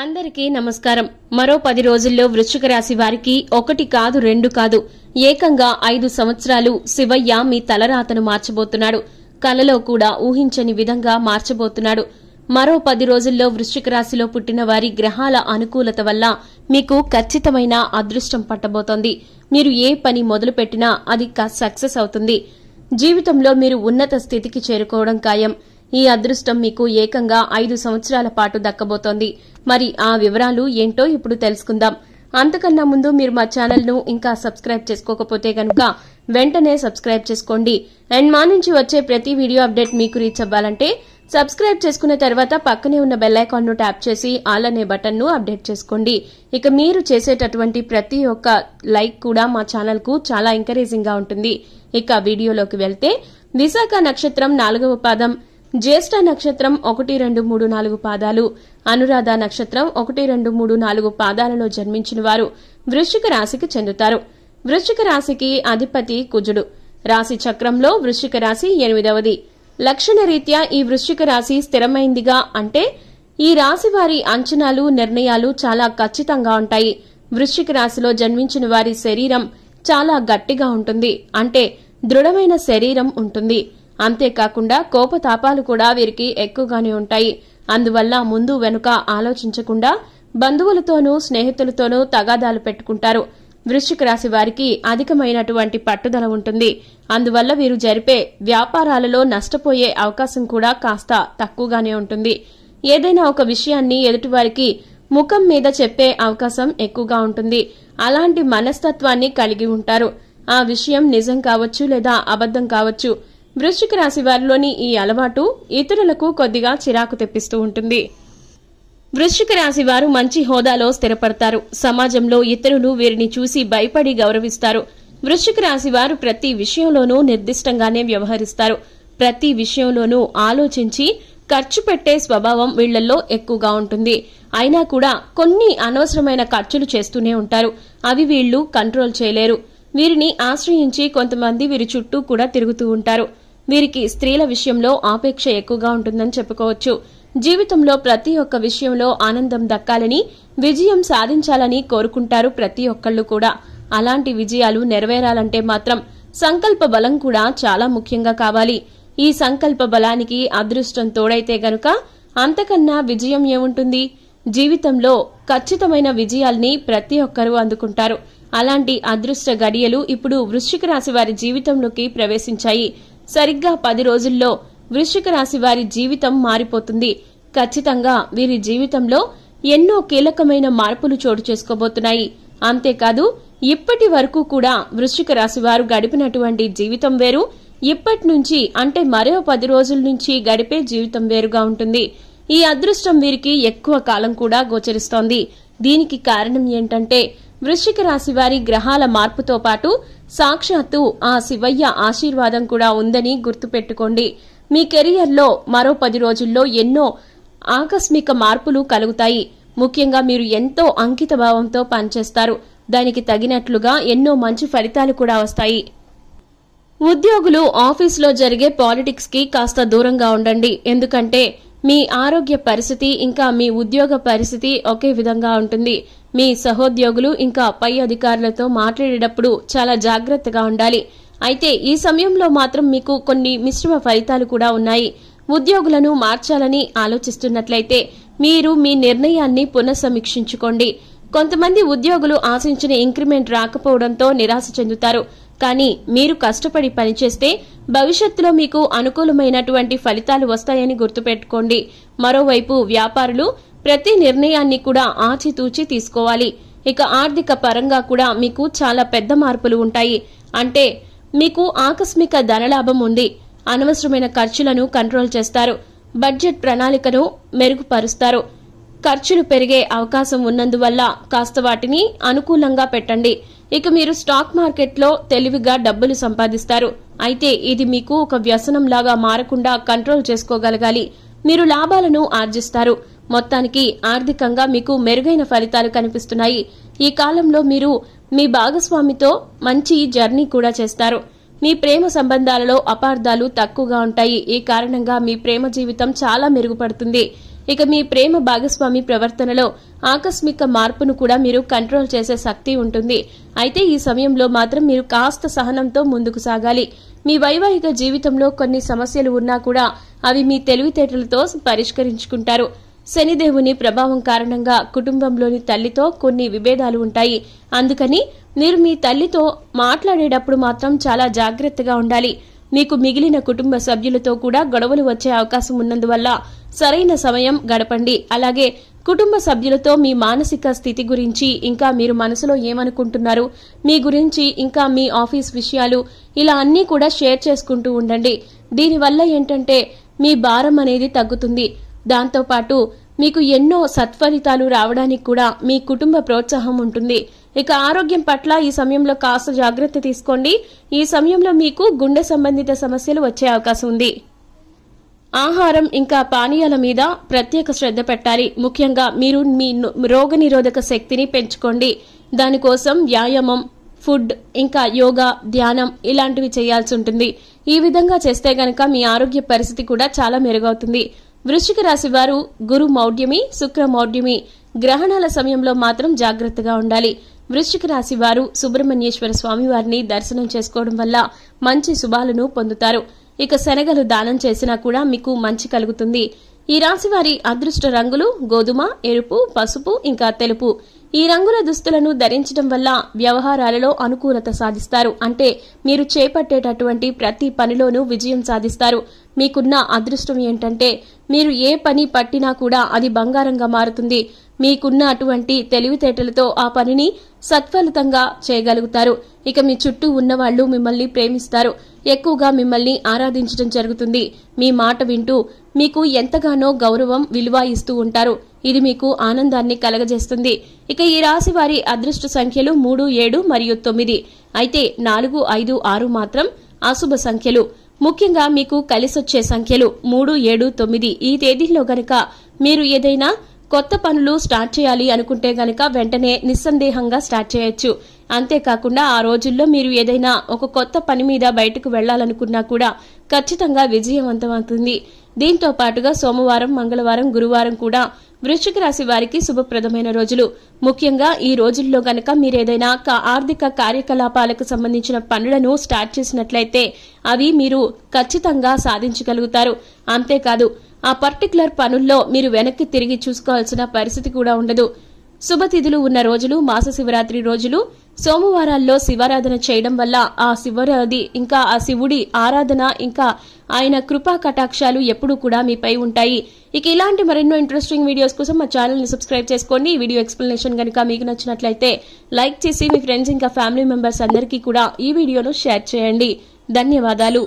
అందరికీ నమస్కారం మరో పది రోజుల్లో వృశ్చిక రాశి వారికి ఒకటి కాదు రెండు కాదు ఏకంగా ఐదు సంవత్సరాలు శివయ్య మీ తలరాతను మార్చబోతున్నాడు కలలో కూడా ఊహించని విధంగా మార్చబోతున్నాడు మరో పది రోజుల్లో వృశ్చిక రాశిలో పుట్టిన వారి గ్రహాల అనుకూలత వల్ల మీకు ఖచ్చితమైన అదృష్టం పట్టబోతోంది మీరు ఏ పని మొదలుపెట్టినా అది సక్సెస్ అవుతుంది జీవితంలో మీరు ఉన్నత స్థితికి చేరుకోవడం ఖాయం ఈ అదృష్టం మీకు ఏకంగా ఐదు సంవత్సరాల పాటు దక్కబోతోంది మరి ఆ వివరాలు ఏంటో ఇప్పుడు తెలుసుకుందాం అంతకన్నా ముందు మీరు మా ఛానల్ను ఇంకా సబ్స్క్రైబ్ చేసుకోకపోతే కనుక వెంటనే సబ్స్క్రైబ్ చేసుకోండి అండ్ మా నుంచి వచ్చే ప్రతి వీడియో అప్డేట్ మీకు రీచ్ అవ్వాలంటే సబ్స్క్రైబ్ చేసుకున్న తర్వాత పక్కనే ఉన్న బెల్ ను ట్యాప్ చేసి ఆల్ అనే బటన్ను అప్డేట్ చేసుకోండి ఇక మీరు చేసేటటువంటి ప్రతి ఒక్క లైక్ కూడా మా ఛానల్కు చాలా ఎంకరేజింగ్గా ఉంటుంది ఇక వీడియోలోకి వెళ్తే విశాఖ నక్షత్రం నాలుగవ పాదం జ్యేష్ఠ నక్షత్రం ఒకటి రెండు మూడు నాలుగు పాదాలు అనురాధ నక్షత్రం ఒకటి రెండు మూడు నాలుగు పాదాలలో జన్మించిన వారు వృశ్చిక రాశికి చెందుతారు వృశ్చిక రాశికి అధిపతి కుజుడు రాశి చక్రంలో వృశ్చిక రాశి ఎనిమిదవది రీత్యా ఈ వృశ్చిక రాశి స్థిరమైందిగా అంటే ఈ రాశి వారి అంచనాలు నిర్ణయాలు చాలా ఖచ్చితంగా ఉంటాయి వృశ్చిక రాశిలో జన్మించిన వారి శరీరం చాలా గట్టిగా ఉంటుంది అంటే దృఢమైన శరీరం ఉంటుంది అంతేకాకుండా కోపతాపాలు కూడా వీరికి ఎక్కువగానే ఉంటాయి అందువల్ల ముందు వెనుక ఆలోచించకుండా బంధువులతోనూ స్నేహితులతోనూ తగాదాలు పెట్టుకుంటారు వృశ్చిక రాశి వారికి అధికమైనటువంటి పట్టుదల ఉంటుంది అందువల్ల వీరు జరిపే వ్యాపారాలలో నష్టపోయే అవకాశం కూడా కాస్త తక్కువగానే ఉంటుంది ఏదైనా ఒక విషయాన్ని ఎదుటివారికి ముఖం మీద చెప్పే అవకాశం ఎక్కువగా ఉంటుంది అలాంటి మనస్తత్వాన్ని కలిగి ఉంటారు ఆ విషయం నిజం కావచ్చు లేదా అబద్ధం కావచ్చు వృశ్చిక రాశి వారిలోని ఈ అలవాటు ఇతరులకు కొద్దిగా చిరాకు తెప్పిస్తూ ఉంటుంది వృశ్చిక రాశి వారు మంచి హోదాలో స్థిరపడతారు సమాజంలో ఇతరులు వీరిని చూసి భయపడి గౌరవిస్తారు వృశ్చిక రాశి వారు ప్రతి విషయంలోనూ నిర్దిష్టంగానే వ్యవహరిస్తారు ప్రతి విషయంలోనూ ఆలోచించి ఖర్చు పెట్టే స్వభావం వీళ్లలో ఎక్కువగా ఉంటుంది అయినా కూడా కొన్ని అనవసరమైన ఖర్చులు చేస్తూనే ఉంటారు అవి వీళ్లు కంట్రోల్ చేయలేరు వీరిని ఆశ్రయించి కొంతమంది వీరి చుట్టూ కూడా తిరుగుతూ ఉంటారు వీరికి స్త్రీల విషయంలో ఆపేక్ష ఎక్కువగా ఉంటుందని చెప్పుకోవచ్చు జీవితంలో ప్రతి ఒక్క విషయంలో ఆనందం దక్కాలని విజయం సాధించాలని కోరుకుంటారు ప్రతి ఒక్కళ్ళు కూడా అలాంటి విజయాలు నెరవేరాలంటే మాత్రం సంకల్ప బలం కూడా చాలా ముఖ్యంగా కావాలి ఈ సంకల్ప బలానికి అదృష్టం తోడైతే గనుక అంతకన్నా విజయం ఏముంటుంది జీవితంలో ఖచ్చితమైన విజయాల్ని ప్రతి ఒక్కరూ అందుకుంటారు అలాంటి అదృష్ట గడియలు ఇప్పుడు వృశ్చిక రాశి వారి జీవితంలోకి ప్రవేశించాయి సరిగ్గా పది రోజుల్లో వృశ్చిక రాశి వారి జీవితం మారిపోతుంది ఖచ్చితంగా వీరి జీవితంలో ఎన్నో కీలకమైన మార్పులు చోటు చేసుకోబోతున్నాయి అంతేకాదు ఇప్పటి వరకు కూడా వృశ్చిక రాశి వారు గడిపినటువంటి జీవితం వేరు ఇప్పటి నుంచి అంటే మరో పది రోజుల నుంచి గడిపే జీవితం వేరుగా ఉంటుంది ఈ అదృష్టం వీరికి ఎక్కువ కాలం కూడా గోచరిస్తోంది దీనికి కారణం ఏంటంటే వృశ్చిక రాశి వారి గ్రహాల మార్పుతో పాటు సాక్షాత్తు ఆ శివయ్య ఆశీర్వాదం కూడా ఉందని గుర్తుపెట్టుకోండి మీ కెరియర్లో మరో పది రోజుల్లో ఎన్నో ఆకస్మిక మార్పులు కలుగుతాయి ముఖ్యంగా మీరు ఎంతో అంకితభావంతో పనిచేస్తారు దానికి తగినట్లుగా ఎన్నో మంచి ఫలితాలు కూడా వస్తాయి ఉద్యోగులు ఆఫీసులో జరిగే పాలిటిక్స్కి కాస్త దూరంగా ఉండండి ఎందుకంటే మీ ఆరోగ్య పరిస్థితి ఇంకా మీ ఉద్యోగ పరిస్థితి ఒకే విధంగా ఉంటుంది మీ సహోద్యోగులు ఇంకా పై అధికారులతో మాట్లాడేటప్పుడు చాలా జాగ్రత్తగా ఉండాలి అయితే ఈ సమయంలో మాత్రం మీకు కొన్ని మిశ్రమ ఫలితాలు కూడా ఉన్నాయి ఉద్యోగులను మార్చాలని ఆలోచిస్తున్నట్లయితే మీరు మీ నిర్ణయాన్ని పునఃసమీక్షించుకోండి కొంతమంది ఉద్యోగులు ఆశించిన ఇంక్రిమెంట్ రాకపోవడంతో నిరాశ చెందుతారు కానీ మీరు కష్టపడి పనిచేస్తే భవిష్యత్తులో మీకు అనుకూలమైనటువంటి ఫలితాలు వస్తాయని గుర్తుపెట్టుకోండి మరోవైపు వ్యాపారులు ప్రతి నిర్ణయాన్ని కూడా ఆచితూచి తీసుకోవాలి ఇక ఆర్థిక పరంగా కూడా మీకు చాలా పెద్ద మార్పులు ఉంటాయి అంటే మీకు ఆకస్మిక ధనలాభం ఉంది అనవసరమైన ఖర్చులను కంట్రోల్ చేస్తారు బడ్జెట్ ప్రణాళికను మెరుగుపరుస్తారు ఖర్చులు పెరిగే అవకాశం ఉన్నందువల్ల కాస్త వాటిని అనుకూలంగా పెట్టండి ఇక మీరు స్టాక్ మార్కెట్లో తెలివిగా డబ్బులు సంపాదిస్తారు అయితే ఇది మీకు ఒక వ్యసనంలాగా మారకుండా కంట్రోల్ చేసుకోగలగాలి మీరు లాభాలను ఆర్జిస్తారు మొత్తానికి ఆర్థికంగా మీకు మెరుగైన ఫలితాలు కనిపిస్తున్నాయి ఈ కాలంలో మీరు మీ భాగస్వామితో మంచి జర్నీ కూడా చేస్తారు మీ ప్రేమ సంబంధాలలో అపార్థాలు తక్కువగా ఉంటాయి ఈ కారణంగా మీ ప్రేమ జీవితం చాలా మెరుగుపడుతుంది ఇక మీ ప్రేమ భాగస్వామి ప్రవర్తనలో ఆకస్మిక మార్పును కూడా మీరు కంట్రోల్ చేసే శక్తి ఉంటుంది అయితే ఈ సమయంలో మాత్రం మీరు కాస్త సహనంతో ముందుకు సాగాలి మీ వైవాహిక జీవితంలో కొన్ని సమస్యలు ఉన్నా కూడా అవి మీ తెలివితేటలతో పరిష్కరించుకుంటారు శనిదేవుని ప్రభావం కారణంగా కుటుంబంలోని తల్లితో కొన్ని విభేదాలు ఉంటాయి అందుకని మీరు మీ తల్లితో మాట్లాడేటప్పుడు మాత్రం చాలా జాగ్రత్తగా ఉండాలి మీకు మిగిలిన కుటుంబ సభ్యులతో కూడా గొడవలు వచ్చే అవకాశం ఉన్నందువల్ల సరైన సమయం గడపండి అలాగే కుటుంబ సభ్యులతో మీ మానసిక స్థితి గురించి ఇంకా మీరు మనసులో ఏమనుకుంటున్నారు మీ గురించి ఇంకా మీ ఆఫీస్ విషయాలు ఇలా అన్నీ కూడా షేర్ చేసుకుంటూ ఉండండి దీనివల్ల ఏంటంటే మీ భారం అనేది తగ్గుతుంది దాంతోపాటు మీకు ఎన్నో సత్ఫలితాలు రావడానికి కూడా మీ కుటుంబ ప్రోత్సాహం ఉంటుంది ఇక ఆరోగ్యం పట్ల ఈ సమయంలో కాస్త జాగ్రత్త తీసుకోండి ఈ సమయంలో మీకు గుండె సంబంధిత సమస్యలు వచ్చే అవకాశం ఉంది ఆహారం ఇంకా పానీయాల మీద ప్రత్యేక శ్రద్ధ పెట్టాలి ముఖ్యంగా మీరు మీ రోగనిరోధక శక్తిని పెంచుకోండి దానికోసం వ్యాయామం ఫుడ్ ఇంకా యోగా ధ్యానం ఇలాంటివి చేయాల్సి ఉంటుంది ఈ విధంగా చేస్తే గనక మీ ఆరోగ్య పరిస్థితి కూడా చాలా మెరుగవుతుంది వృశ్చిక రాశి వారు గురు మౌఢ్యమి శుక్ర మౌఢ్యమి గ్రహణాల సమయంలో మాత్రం జాగ్రత్తగా ఉండాలి వృశ్చిక రాశి వారు సుబ్రహ్మణ్యేశ్వర స్వామి వారిని దర్శనం చేసుకోవడం వల్ల మంచి శుభాలను పొందుతారు ఇక శనగలు దానం చేసినా కూడా మీకు మంచి కలుగుతుంది ఈ రాశి వారి అదృష్ట రంగులు గోధుమ ఎరుపు పసుపు ఇంకా తెలుపు ఈ రంగుల దుస్తులను ధరించడం వల్ల వ్యవహారాలలో అనుకూలత సాధిస్తారు అంటే మీరు చేపట్టేటటువంటి ప్రతి పనిలోనూ విజయం సాధిస్తారు మీకున్న అదృష్టం ఏంటంటే మీరు ఏ పని పట్టినా కూడా అది బంగారంగా మారుతుంది మీకున్న అటువంటి తెలివితేటలతో ఆ పనిని సత్ఫలితంగా చేయగలుగుతారు ఇక మీ చుట్టూ ఉన్నవాళ్లు మిమ్మల్ని ప్రేమిస్తారు ఎక్కువగా మిమ్మల్ని ఆరాధించడం జరుగుతుంది మీ మాట వింటూ మీకు ఎంతగానో గౌరవం విలువ ఇస్తూ ఉంటారు ఇది మీకు ఆనందాన్ని కలగజేస్తుంది ఇక ఈ రాశి వారి అదృష్ట సంఖ్యలు మూడు ఏడు మరియు తొమ్మిది అయితే నాలుగు ఐదు ఆరు మాత్రం అశుభ సంఖ్యలు ముఖ్యంగా మీకు కలిసొచ్చే సంఖ్యలు మూడు ఏడు తొమ్మిది ఈ తేదీల్లో గనక మీరు ఏదైనా కొత్త పనులు స్టార్ట్ చేయాలి అనుకుంటే గనక వెంటనే నిస్సందేహంగా స్టార్ట్ చేయొచ్చు అంతేకాకుండా ఆ రోజుల్లో మీరు ఏదైనా ఒక కొత్త పని మీద బయటకు వెళ్లాలనుకున్నా కూడా ఖచ్చితంగా విజయవంతమవుతుంది దీంతో పాటుగా సోమవారం మంగళవారం గురువారం కూడా వృశ్చిక రాశి వారికి శుభప్రదమైన రోజులు ముఖ్యంగా ఈ రోజుల్లో గనక మీరేదైనా ఆర్థిక కార్యకలాపాలకు సంబంధించిన పనులను స్టార్ట్ చేసినట్లయితే అవి మీరు ఖచ్చితంగా సాధించగలుగుతారు అంతేకాదు ఆ పర్టికులర్ పనుల్లో మీరు వెనక్కి తిరిగి చూసుకోవాల్సిన పరిస్థితి కూడా ఉండదు శుభతిథులు ఉన్న రోజులు మాస శివరాత్రి రోజులు సోమవారాల్లో శివారాధన చేయడం వల్ల ఆ శివరాధి ఇంకా ఆ శివుడి ఆరాధన ఇంకా ఆయన కృపా కటాక్షాలు ఎప్పుడూ కూడా మీపై ఉంటాయి ఇక ఇలాంటి మరెన్నో ఇంట్రెస్టింగ్ వీడియోస్ కోసం మా ఛానల్ని సబ్స్క్రైబ్ చేసుకోండి ఈ వీడియో ఎక్స్ప్లెనేషన్ కనుక మీకు నచ్చినట్లయితే లైక్ చేసి మీ ఫ్రెండ్స్ ఇంకా ఫ్యామిలీ మెంబర్స్ అందరికీ కూడా ఈ వీడియోను షేర్ చేయండి ధన్యవాదాలు